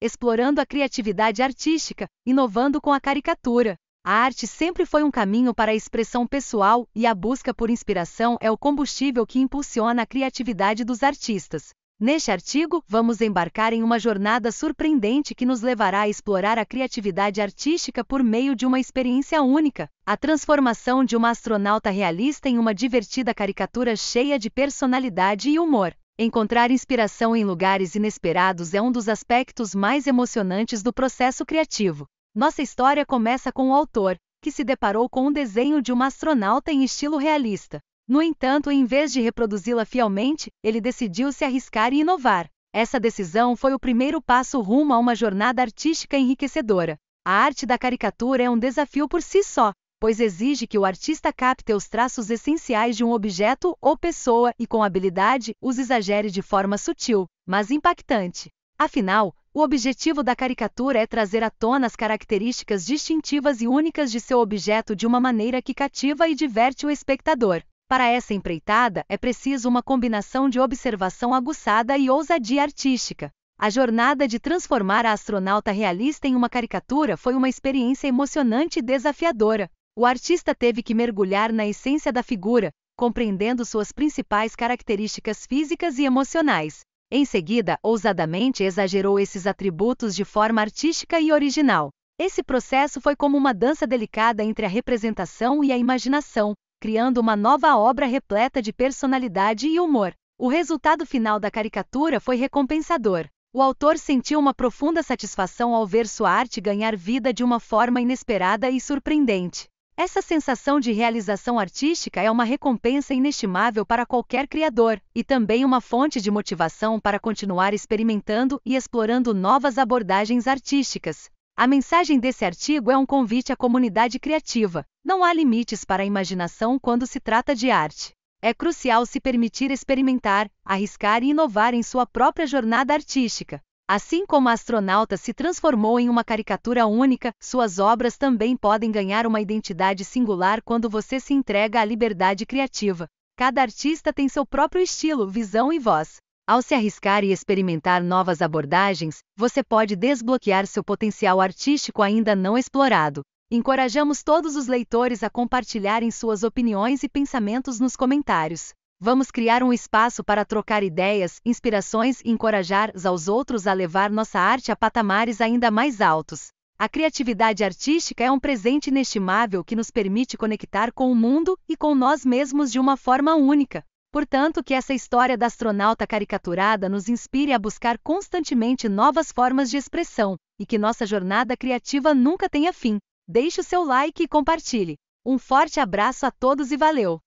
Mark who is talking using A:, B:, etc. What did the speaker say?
A: explorando a criatividade artística, inovando com a caricatura. A arte sempre foi um caminho para a expressão pessoal e a busca por inspiração é o combustível que impulsiona a criatividade dos artistas. Neste artigo, vamos embarcar em uma jornada surpreendente que nos levará a explorar a criatividade artística por meio de uma experiência única, a transformação de uma astronauta realista em uma divertida caricatura cheia de personalidade e humor. Encontrar inspiração em lugares inesperados é um dos aspectos mais emocionantes do processo criativo. Nossa história começa com o autor, que se deparou com um desenho de uma astronauta em estilo realista. No entanto, em vez de reproduzi-la fielmente, ele decidiu se arriscar e inovar. Essa decisão foi o primeiro passo rumo a uma jornada artística enriquecedora. A arte da caricatura é um desafio por si só, pois exige que o artista capte os traços essenciais de um objeto ou pessoa e, com habilidade, os exagere de forma sutil, mas impactante. Afinal, o objetivo da caricatura é trazer à tona as características distintivas e únicas de seu objeto de uma maneira que cativa e diverte o espectador. Para essa empreitada, é preciso uma combinação de observação aguçada e ousadia artística. A jornada de transformar a astronauta realista em uma caricatura foi uma experiência emocionante e desafiadora, o artista teve que mergulhar na essência da figura, compreendendo suas principais características físicas e emocionais. Em seguida, ousadamente exagerou esses atributos de forma artística e original. Esse processo foi como uma dança delicada entre a representação e a imaginação, criando uma nova obra repleta de personalidade e humor. O resultado final da caricatura foi recompensador. O autor sentiu uma profunda satisfação ao ver sua arte ganhar vida de uma forma inesperada e surpreendente. Essa sensação de realização artística é uma recompensa inestimável para qualquer criador e também uma fonte de motivação para continuar experimentando e explorando novas abordagens artísticas. A mensagem desse artigo é um convite à comunidade criativa. Não há limites para a imaginação quando se trata de arte. É crucial se permitir experimentar, arriscar e inovar em sua própria jornada artística. Assim como a astronauta se transformou em uma caricatura única, suas obras também podem ganhar uma identidade singular quando você se entrega à liberdade criativa. Cada artista tem seu próprio estilo, visão e voz. Ao se arriscar e experimentar novas abordagens, você pode desbloquear seu potencial artístico ainda não explorado. Encorajamos todos os leitores a compartilharem suas opiniões e pensamentos nos comentários. Vamos criar um espaço para trocar ideias, inspirações e encorajar aos outros a levar nossa arte a patamares ainda mais altos. A criatividade artística é um presente inestimável que nos permite conectar com o mundo e com nós mesmos de uma forma única. Portanto, que essa história da astronauta caricaturada nos inspire a buscar constantemente novas formas de expressão e que nossa jornada criativa nunca tenha fim. Deixe o seu like e compartilhe. Um forte abraço a todos e valeu!